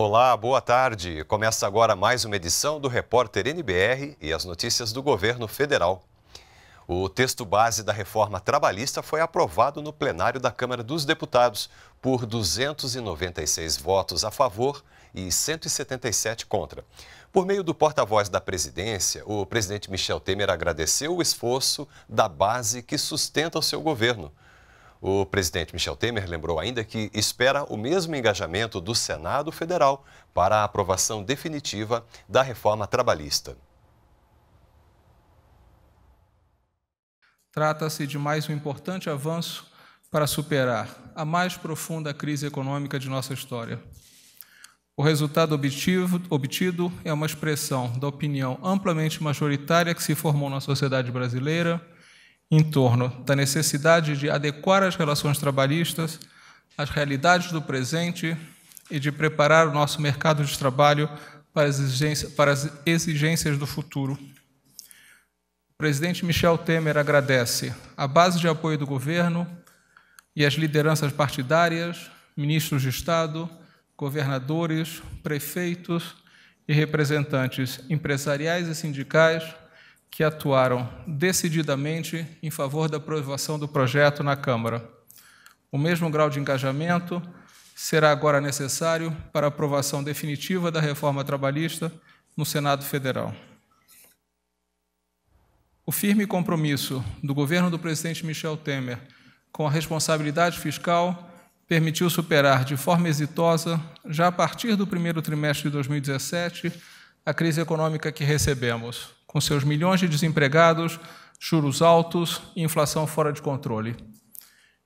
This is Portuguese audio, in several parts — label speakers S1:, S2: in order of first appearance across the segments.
S1: Olá, boa tarde. Começa agora mais uma edição do Repórter NBR e as notícias do governo federal. O texto base da reforma trabalhista foi aprovado no plenário da Câmara dos Deputados por 296 votos a favor e 177 contra. Por meio do porta-voz da presidência, o presidente Michel Temer agradeceu o esforço da base que sustenta o seu governo o presidente Michel Temer lembrou ainda que espera o mesmo engajamento do Senado Federal para a aprovação definitiva da reforma trabalhista.
S2: Trata-se de mais um importante avanço para superar a mais profunda crise econômica de nossa história. O resultado obtido, é uma expressão da opinião amplamente majoritária que se formou na sociedade brasileira em torno da necessidade de adequar as relações trabalhistas às realidades do presente e de preparar o nosso mercado de trabalho para as exigências, para as exigências do futuro. O presidente Michel Temer agradece a base de apoio do governo e as lideranças partidárias, ministros de Estado, governadores, prefeitos e representantes empresariais e sindicais que atuaram decididamente em favor da aprovação do projeto na Câmara. O mesmo grau de engajamento será agora necessário para a aprovação definitiva da reforma trabalhista no Senado Federal. O firme compromisso do governo do presidente Michel Temer com a responsabilidade fiscal permitiu superar de forma exitosa, já a partir do primeiro trimestre de 2017, a crise econômica que recebemos com seus milhões de desempregados, juros altos e inflação fora de controle.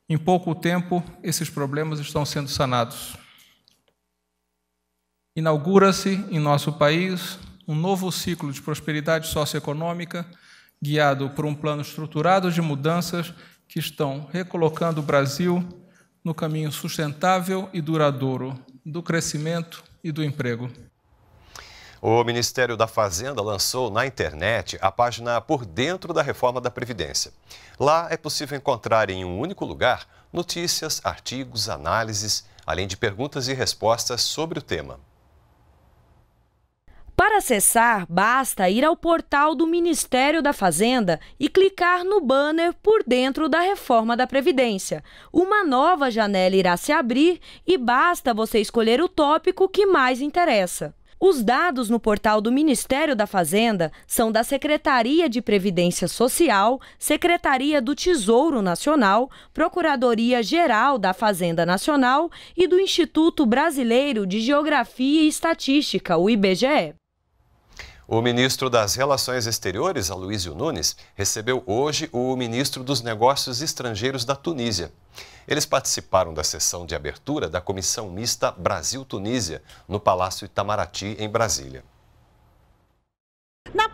S2: Em pouco tempo, esses problemas estão sendo sanados. Inaugura-se em nosso país um novo ciclo de prosperidade socioeconômica, guiado por um plano estruturado de mudanças que estão recolocando o Brasil no caminho sustentável e duradouro do crescimento e do emprego.
S1: O Ministério da Fazenda lançou na internet a página Por Dentro da Reforma da Previdência. Lá é possível encontrar em um único lugar notícias, artigos, análises, além de perguntas e respostas sobre o tema.
S3: Para acessar, basta ir ao portal do Ministério da Fazenda e clicar no banner por dentro da reforma da Previdência. Uma nova janela irá se abrir e basta você escolher o tópico que mais interessa. Os dados no portal do Ministério da Fazenda são da Secretaria de Previdência Social, Secretaria do Tesouro Nacional, Procuradoria Geral da Fazenda Nacional e do Instituto Brasileiro de Geografia e Estatística, o IBGE.
S1: O ministro das Relações Exteriores, Aloysio Nunes, recebeu hoje o ministro dos Negócios Estrangeiros da Tunísia. Eles participaram da sessão de abertura da Comissão Mista Brasil-Tunísia, no Palácio Itamaraty, em Brasília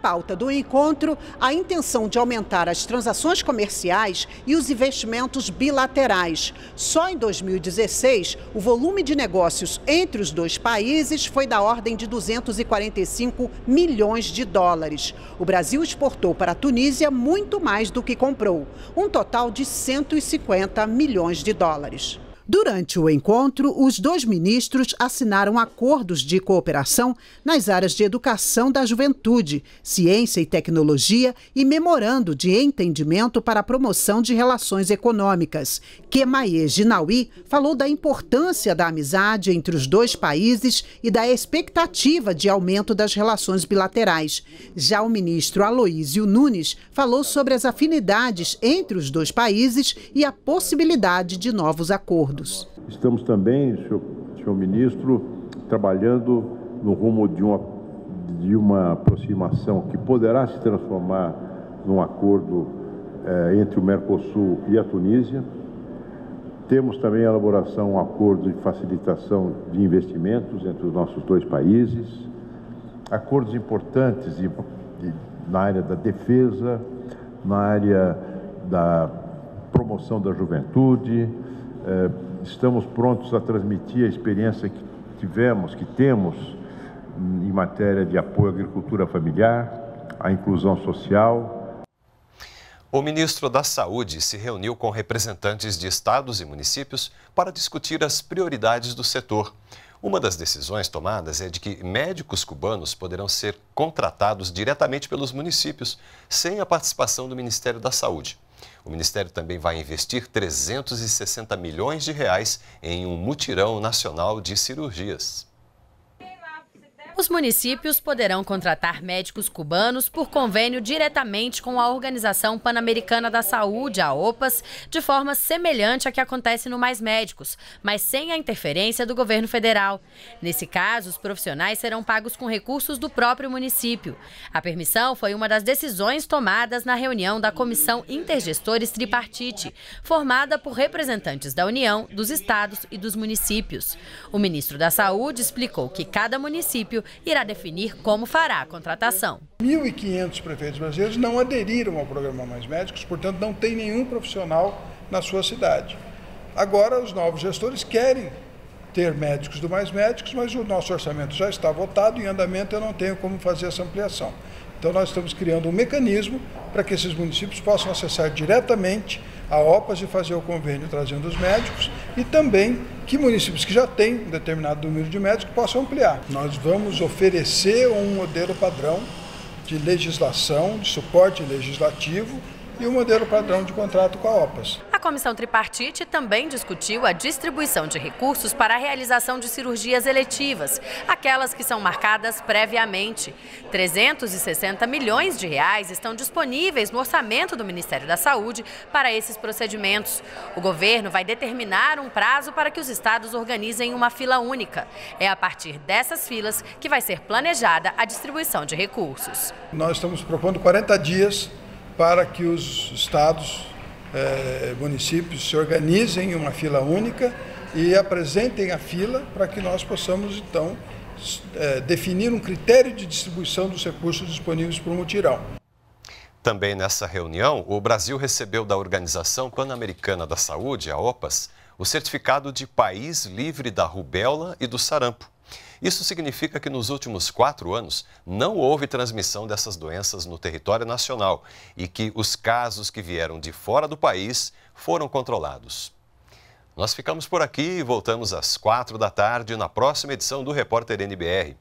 S4: pauta do encontro a intenção de aumentar as transações comerciais e os investimentos bilaterais. Só em 2016, o volume de negócios entre os dois países foi da ordem de 245 milhões de dólares. O Brasil exportou para a Tunísia muito mais do que comprou, um total de 150 milhões de dólares. Durante o encontro, os dois ministros assinaram acordos de cooperação nas áreas de educação da juventude, ciência e tecnologia e memorando de entendimento para a promoção de relações econômicas. Kemaye Ginawi falou da importância da amizade entre os dois países e da expectativa de aumento das relações bilaterais. Já o ministro Aloísio Nunes falou sobre as afinidades entre os dois países e a possibilidade de novos acordos.
S2: Estamos também,
S1: senhor, senhor ministro, trabalhando no rumo de uma, de uma aproximação que poderá se transformar num acordo eh, entre o Mercosul e a Tunísia. Temos também a elaboração, um acordo de facilitação de investimentos entre os nossos dois países, acordos importantes de, de, na área da defesa, na área da promoção da juventude, eh, estamos prontos a transmitir a experiência que tivemos, que temos hum, em matéria de apoio à agricultura familiar, à inclusão social. O ministro da Saúde se reuniu com representantes de estados e municípios para discutir as prioridades do setor. Uma das decisões tomadas é de que médicos cubanos poderão ser contratados diretamente pelos municípios, sem a participação do Ministério da Saúde. O Ministério também vai investir 360 milhões de reais em um mutirão nacional de cirurgias.
S3: Os municípios poderão contratar médicos cubanos por convênio diretamente com a Organização Pan-Americana da Saúde, a OPAS, de forma semelhante à que acontece no Mais Médicos, mas sem a interferência do governo federal. Nesse caso, os profissionais serão pagos com recursos do próprio município. A permissão foi uma das decisões tomadas na reunião da Comissão Intergestores Tripartite, formada por representantes da União, dos estados e dos municípios. O ministro da Saúde explicou que cada município irá definir como fará a contratação.
S5: 1.500 prefeitos brasileiros não aderiram ao programa Mais Médicos, portanto, não tem nenhum profissional na sua cidade. Agora, os novos gestores querem ter médicos do Mais Médicos, mas o nosso orçamento já está votado, em andamento eu não tenho como fazer essa ampliação. Então, nós estamos criando um mecanismo para que esses municípios possam acessar diretamente a OPAS e fazer o convênio trazendo os médicos e também que municípios que já têm um determinado número de médicos possam ampliar. Nós vamos oferecer um modelo padrão de legislação, de suporte legislativo e um modelo padrão de contrato com a OPAS.
S3: A comissão tripartite também discutiu a distribuição de recursos para a realização de cirurgias eletivas, aquelas que são marcadas previamente. 360 milhões de reais estão disponíveis no orçamento do Ministério da Saúde para esses procedimentos. O governo vai determinar um prazo para que os estados organizem uma fila única. É a partir dessas filas que vai ser planejada a distribuição de recursos.
S5: Nós estamos propondo 40 dias para que os estados é, municípios se organizem em uma fila única e apresentem a fila para que nós possamos, então, é, definir um critério de distribuição dos recursos disponíveis para o mutirão.
S1: Também nessa reunião, o Brasil recebeu da Organização Pan-Americana da Saúde, a OPAS, o certificado de país livre da rubéola e do sarampo. Isso significa que nos últimos quatro anos não houve transmissão dessas doenças no território nacional e que os casos que vieram de fora do país foram controlados. Nós ficamos por aqui e voltamos às quatro da tarde na próxima edição do Repórter NBR.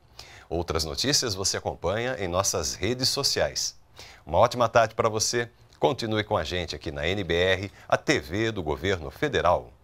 S1: Outras notícias você acompanha em nossas redes sociais. Uma ótima tarde para você. Continue com a gente aqui na NBR, a TV do Governo Federal.